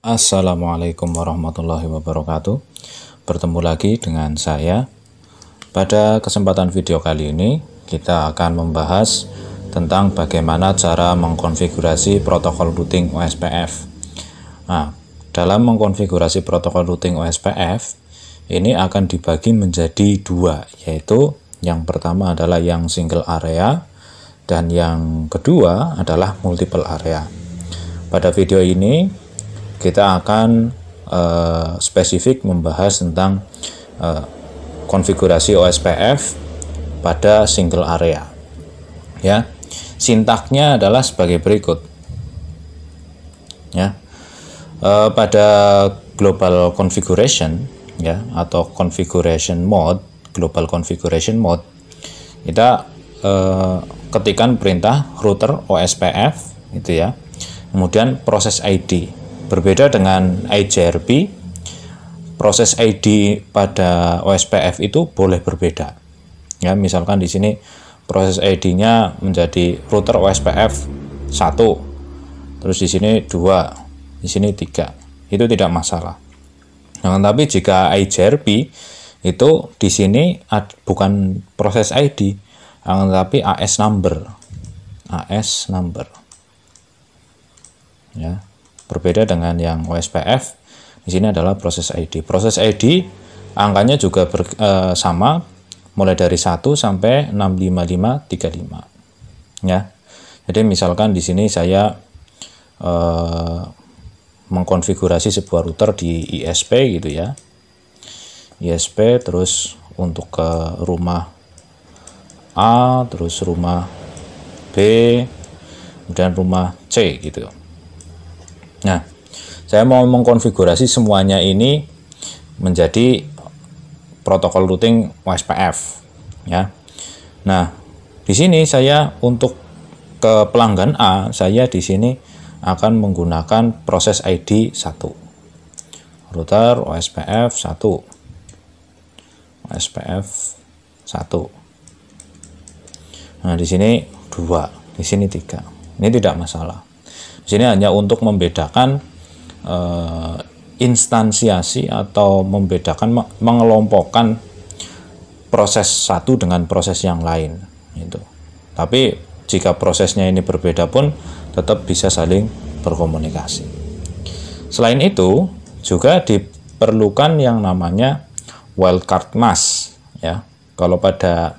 Assalamualaikum warahmatullahi wabarakatuh. Bertemu lagi dengan saya. Pada kesempatan video kali ini, kita akan membahas tentang bagaimana cara mengkonfigurasi protokol routing OSPF. Nah, dalam mengkonfigurasi protokol routing OSPF, ini akan dibagi menjadi dua, yaitu yang pertama adalah yang single area dan yang kedua adalah multiple area. Pada video ini kita akan uh, spesifik membahas tentang uh, konfigurasi OSPF pada single area. Ya. Sintaknya adalah sebagai berikut. Ya. Uh, pada global configuration ya atau configuration mode, global configuration mode kita uh, ketikan perintah router OSPF itu ya. Kemudian proses ID Berbeda dengan IJRP, proses ID pada OSPF itu boleh berbeda. Ya, misalkan di sini proses ID-nya menjadi router OSPF 1. Terus di sini 2, di sini 3. Itu tidak masalah. Nah, tapi jika IJRP itu di sini bukan proses ID, nah, tapi AS number. AS number. Ya Berbeda dengan yang OSPF, di sini adalah proses ID. Proses ID angkanya juga ber, e, sama, mulai dari 1 sampai 65535. Ya. Jadi misalkan di sini saya e, mengkonfigurasi sebuah router di ISP gitu ya. ISP terus untuk ke rumah A, terus rumah B, dan rumah C gitu. Nah, saya mau mengkonfigurasi semuanya ini menjadi protokol routing WSPF ya. Nah, di sini saya untuk ke pelanggan A, saya di sini akan menggunakan proses ID 1. Router OSPF 1. OSPF 1. Nah, di sini 2, di sini 3. Ini tidak masalah sini hanya untuk membedakan uh, instansiasi atau membedakan mengelompokkan proses satu dengan proses yang lain itu. Tapi jika prosesnya ini berbeda pun tetap bisa saling berkomunikasi. Selain itu juga diperlukan yang namanya wildcard mask ya. Kalau pada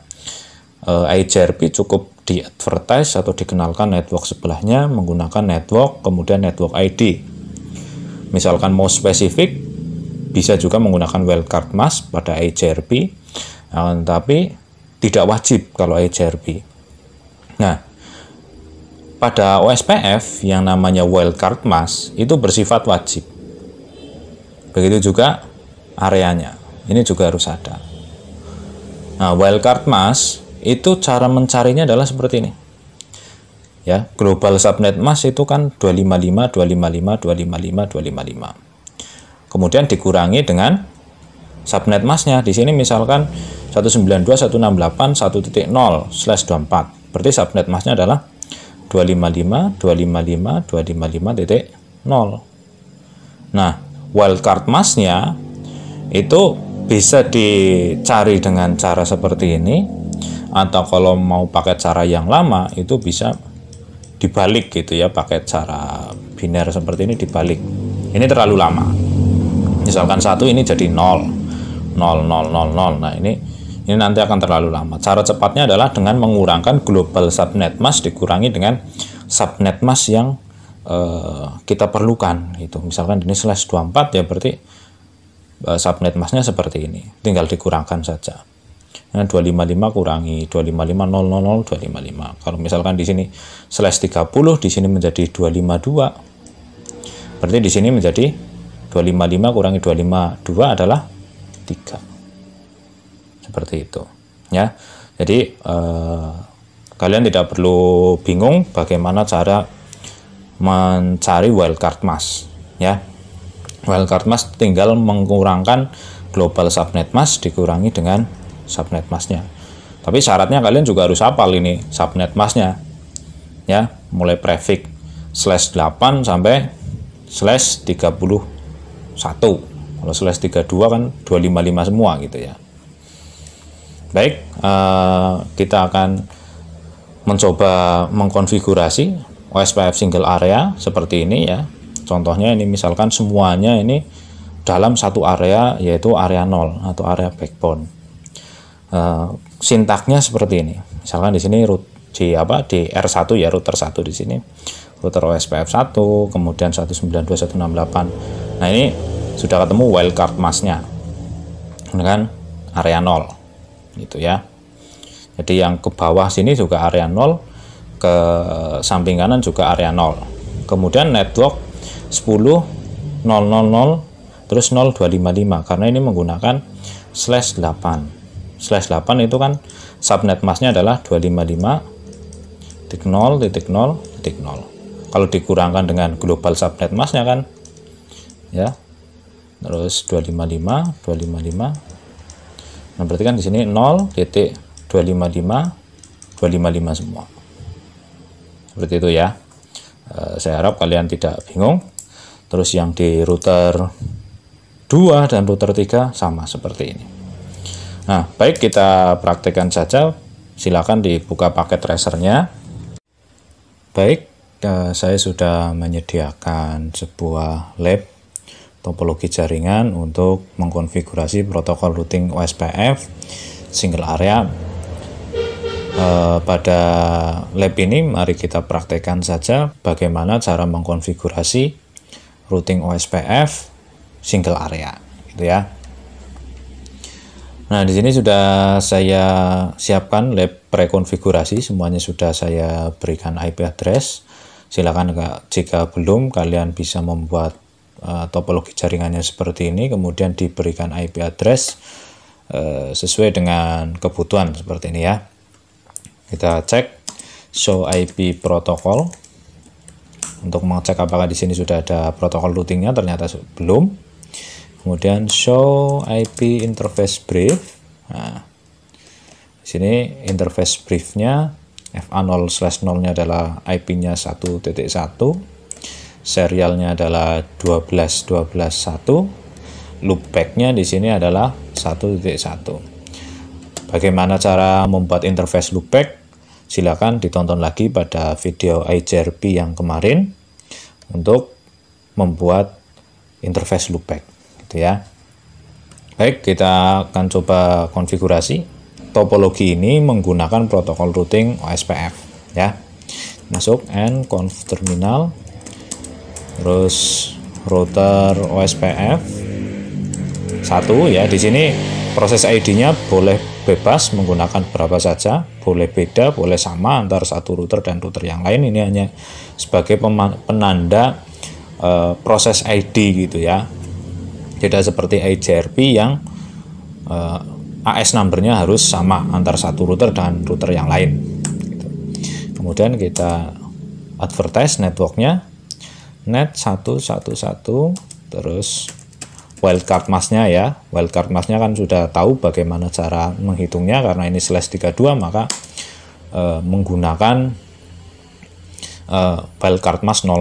uh, eh, IGRP cukup di advertise atau dikenalkan network sebelahnya menggunakan network kemudian network ID. Misalkan mau spesifik bisa juga menggunakan wildcard mask pada HRP, nah, tapi tidak wajib kalau HRP. Nah, pada OSPF yang namanya wildcard mask itu bersifat wajib. Begitu juga areanya. Ini juga harus ada. Nah, wildcard mask itu cara mencarinya adalah seperti ini ya global subnet mask itu kan 255 255 255 255 kemudian dikurangi dengan subnet masknya di sini misalkan 192.168.1.0/24 berarti subnet masknya adalah 255 255 nah wildcard masknya itu bisa dicari dengan cara seperti ini atau kalau mau pakai cara yang lama itu bisa dibalik gitu ya pakai cara biner seperti ini dibalik ini terlalu lama misalkan satu ini jadi 0 0 0 0 0 nah ini ini nanti akan terlalu lama cara cepatnya adalah dengan mengurangkan global subnet mask dikurangi dengan subnet mask yang eh, kita perlukan gitu misalkan ini slash 24 ya berarti eh, subnet masknya seperti ini tinggal dikurangkan saja Nah, 255 kurangi 255 000 255. Kalau misalkan di sini slash 30 di sini menjadi 252. Berarti di sini menjadi 255 kurangi 252 adalah 3. Seperti itu. Ya. Jadi eh, kalian tidak perlu bingung bagaimana cara mencari wildcard mas ya. Wildcard mas tinggal mengurangkan global subnet mas dikurangi dengan subnet masknya. Tapi syaratnya kalian juga harus hafal ini subnet masknya, Ya, mulai prefix slash 8 sampai slash 31. Kalau slash 32 kan 255 semua gitu ya. Baik, eh, kita akan mencoba mengkonfigurasi OSPF single area seperti ini ya. Contohnya ini misalkan semuanya ini dalam satu area yaitu area 0 atau area backbone uh, sintaknya seperti ini. Misalkan di sini root di apa di R1 ya router 1 di sini router OSPF 1 kemudian 192.168 nah ini sudah ketemu wildcard nya kan area 0 gitu ya jadi yang ke bawah sini juga area 0 ke samping kanan juga area 0 kemudian network 10 000 terus 0255 karena ini menggunakan slash 8 slash 8 itu kan subnet masknya adalah 255 kalau dikurangkan dengan global subnet masknya kan ya terus 255 255 nah berarti kan di sini 0 titik 255 255 semua seperti itu ya e, saya harap kalian tidak bingung terus yang di router 2 dan router 3 sama seperti ini Nah, baik kita praktekkan saja. Silakan dibuka paket resernya Baik, eh, saya sudah menyediakan sebuah lab topologi jaringan untuk mengkonfigurasi protokol routing OSPF single area. Eh, pada lab ini mari kita praktekkan saja bagaimana cara mengkonfigurasi routing OSPF single area gitu ya. Nah, di sini sudah saya siapkan lab prekonfigurasi, semuanya sudah saya berikan IP address. Silakan jika belum kalian bisa membuat uh, topologi jaringannya seperti ini, kemudian diberikan IP address uh, sesuai dengan kebutuhan seperti ini ya. Kita cek show IP protokol untuk mengecek apakah di sini sudah ada protokol routingnya, ternyata belum kemudian show IP interface brief nah, di sini interface briefnya FA0 slash 0 nya adalah IP nya 1.1 serialnya adalah 12121 loopback nya di sini adalah 1.1 bagaimana cara membuat interface loopback silakan ditonton lagi pada video IGRP yang kemarin untuk membuat interface loopback gitu ya baik kita akan coba konfigurasi topologi ini menggunakan protokol routing OSPF ya masuk n conf terminal terus router OSPF satu ya di sini proses ID-nya boleh bebas menggunakan berapa saja, boleh beda, boleh sama antara satu router dan router yang lain. Ini hanya sebagai penanda uh, proses ID gitu ya. Tidak seperti IGRP yang uh, eh, AS numbernya harus sama antar satu router dan router yang lain. Kemudian kita advertise networknya net 111 terus wildcard masknya ya wildcard masknya kan sudah tahu bagaimana cara menghitungnya karena ini slash 32 maka uh, menggunakan uh, wildcard mask 0000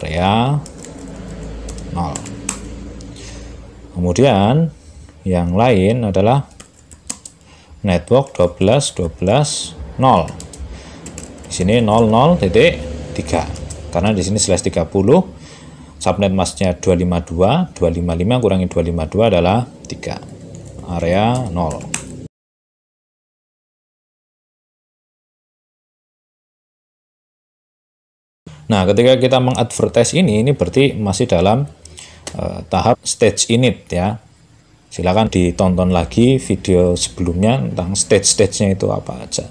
area 0 kemudian yang lain adalah network 12 12 0 di sini 0 0 titik 3 karena di sini slash 30 subnet masnya 252 255 kurangi 252 adalah 3 area 0 Nah, ketika kita mengadvertise ini, ini berarti masih dalam Eh, tahap stage init ya. Silakan ditonton lagi video sebelumnya tentang stage-stage-nya itu apa aja.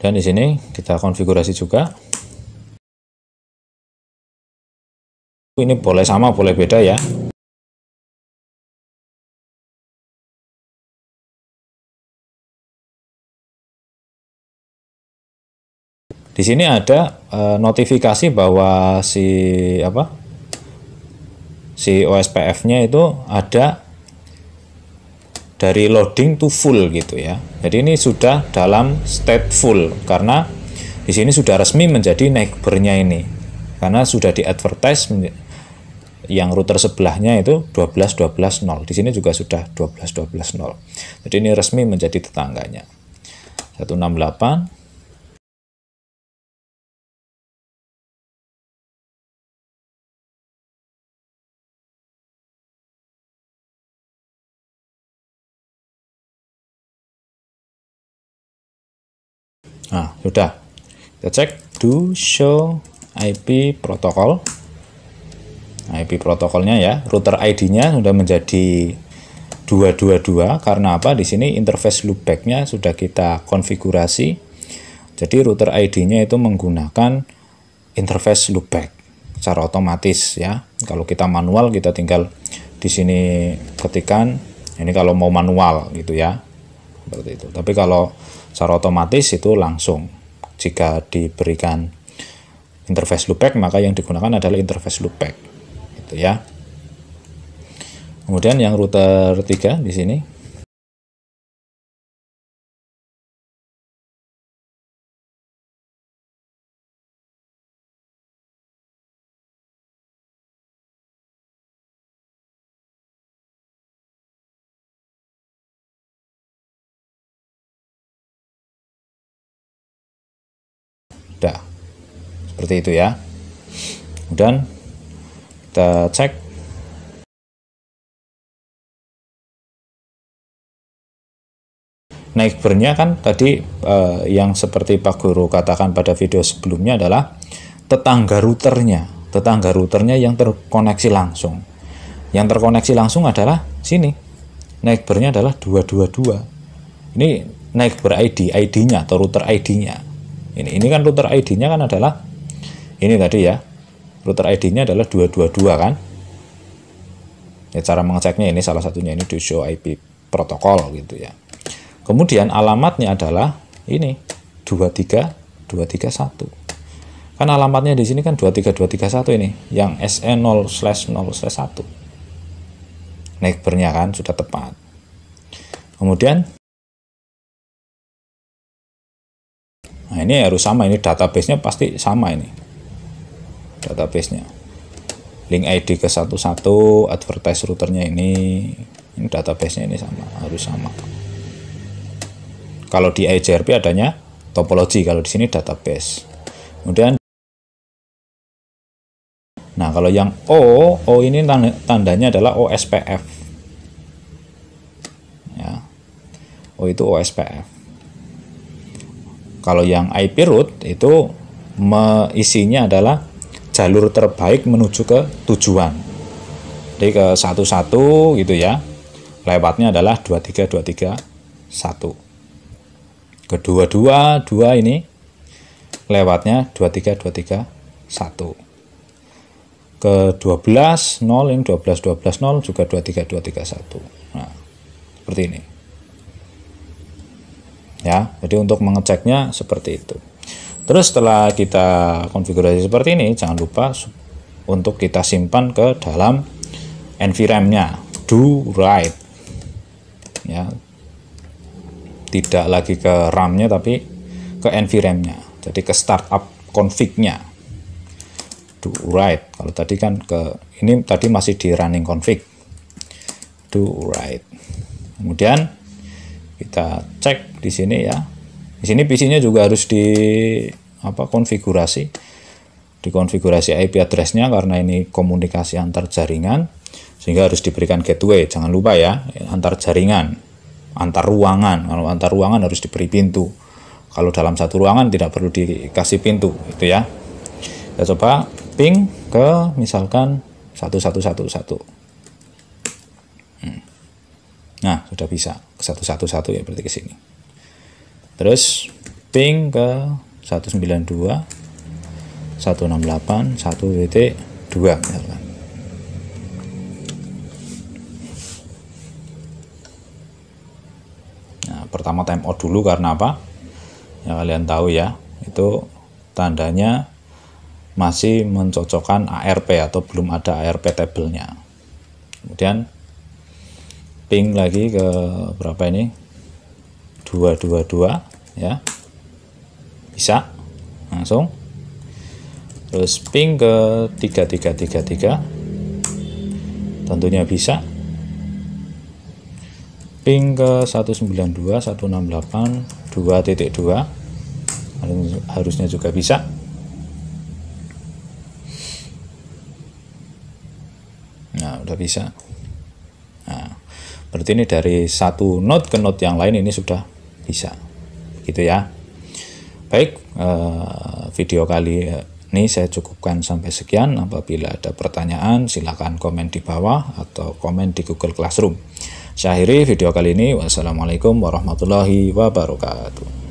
Dan di sini kita konfigurasi juga. Ini boleh sama, boleh beda ya. di sini ada e, notifikasi bahwa si apa si OSPF-nya itu ada dari loading to full gitu ya. Jadi ini sudah dalam state full karena di sini sudah resmi menjadi neighbornya ini. Karena sudah di advertise yang router sebelahnya itu 12120. Di sini juga sudah 12120. Jadi ini resmi menjadi tetangganya. 168 Nah, sudah. Kita cek do show IP protokol. IP protokolnya ya, router ID-nya sudah menjadi 222 karena apa? Di sini interface loopback-nya sudah kita konfigurasi. Jadi router ID-nya itu menggunakan interface loopback secara otomatis ya. Kalau kita manual kita tinggal di sini ketikan ini kalau mau manual gitu ya seperti itu. Tapi kalau secara otomatis itu langsung jika diberikan interface loopback maka yang digunakan adalah interface loopback. Gitu ya. Kemudian yang router 3 di sini Dah. Seperti itu ya. Kemudian kita cek naik bernya kan tadi eh, yang seperti Pak Guru katakan pada video sebelumnya adalah tetangga routernya tetangga routernya yang terkoneksi langsung yang terkoneksi langsung adalah sini naik bernya adalah 222 ini naik ber ID ID nya atau router ID nya ini ini kan router ID-nya kan adalah ini tadi ya router ID-nya adalah 222 kan ya cara mengeceknya ini salah satunya ini di show IP protokol gitu ya kemudian alamatnya adalah ini 23231 kan alamatnya di sini kan 23231 ini yang sn 0 slash 0 slash 1 neighbornya kan sudah tepat kemudian nah ini harus sama ini database-nya pasti sama ini database-nya. link ID ke satu-satu advertise routernya ini ini nya ini sama harus sama kalau di IJRP adanya topologi kalau di sini database kemudian Nah, kalau yang O, O ini tandanya adalah OSPF. Ya. O itu OSPF. Kalau yang IP route itu isinya adalah jalur terbaik menuju ke tujuan. Jadi ke satu-satu gitu ya. Lewatnya adalah 23 23 1. Kedua dua dua ini lewatnya 23 23 1. Ke 12 0 ini 12 12 0 juga 23 23 1. Nah, seperti ini ya jadi untuk mengeceknya seperti itu terus setelah kita konfigurasi seperti ini jangan lupa untuk kita simpan ke dalam environment-nya do write ya tidak lagi ke RAM-nya tapi ke environment-nya jadi ke startup config-nya do write kalau tadi kan ke ini tadi masih di running config do write kemudian kita cek di sini ya di sini PC-nya juga harus di apa konfigurasi dikonfigurasi IP address-nya karena ini komunikasi antar jaringan sehingga harus diberikan gateway jangan lupa ya antar jaringan antar ruangan kalau antar ruangan harus diberi pintu kalau dalam satu ruangan tidak perlu dikasih pintu itu ya kita coba ping ke misalkan satu satu satu satu Nah, sudah bisa. Ke satu ya berarti ke sini. Terus ping ke 192 168 1 titik 2 misalkan. Nah, pertama time out dulu karena apa? Ya kalian tahu ya, itu tandanya masih mencocokkan ARP atau belum ada ARP tabelnya. Kemudian ping lagi ke berapa ini 222 ya bisa langsung terus ping ke 3333 tentunya bisa ping ke 192 168 2.2 harusnya juga bisa nah udah bisa nah Berarti ini dari satu node ke node yang lain ini sudah bisa. gitu ya. Baik, eh, video kali eh, ini saya cukupkan sampai sekian. Apabila ada pertanyaan, silahkan komen di bawah atau komen di Google Classroom. Saya akhiri video kali ini. Wassalamualaikum warahmatullahi wabarakatuh.